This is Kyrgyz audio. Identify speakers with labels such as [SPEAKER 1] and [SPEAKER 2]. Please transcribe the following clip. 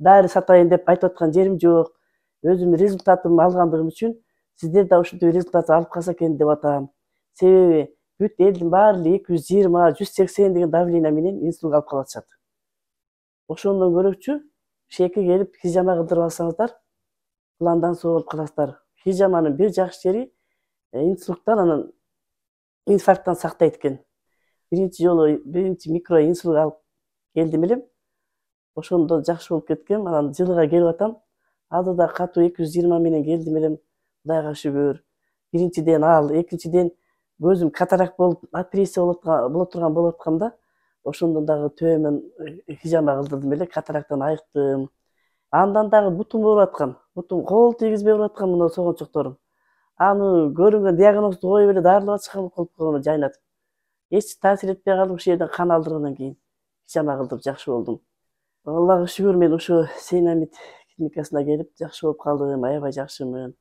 [SPEAKER 1] бәрі сатайын деп айтып жатқан жерім жоқ өзім результатым алғандығым үшін сіздер да ушинтип результат алып калса экен деп атам себеби бүт элдин баары эки жүз жыйырма жүз сексен деген давление менен инсульт алып калып атышат ошондон көрөкчү кішкеке келип хижама кылдырып алсаңыздар пландан болуп каласыздар хижаманын бир жакшы жери э, инсульттан анан инфаркттан сактайт екен биринчи жолу биринчи микроинсульт алып келдим элем ошондо жакшы болуп кеткем анан жылга келип атам азыр дагы катуу эки жүз жыйырма менен келдим элем кудайга шүгүр биринчиден ал экинчиден көзүм катаракт болуп операция боло турган болуп атканда ошондон дагы төөмөн э, хижама кылдырдым эле катарактдан айыктым андан дагы бутум ооруп аткан бутум кол тийгизбей ооруп аткан м согончокторум аны көрүнгөн диагнозду коюп эле дарылап атышкан болуп даарылап атышканжайнатып эч таасир этпей калдып ушул жерден кан алдыргандан кийин хижама кылдырып жакшы болдум аллага шүгүр мен ушу сейнамид клиникасына келип жакшы болуп калдым аябай жакшымын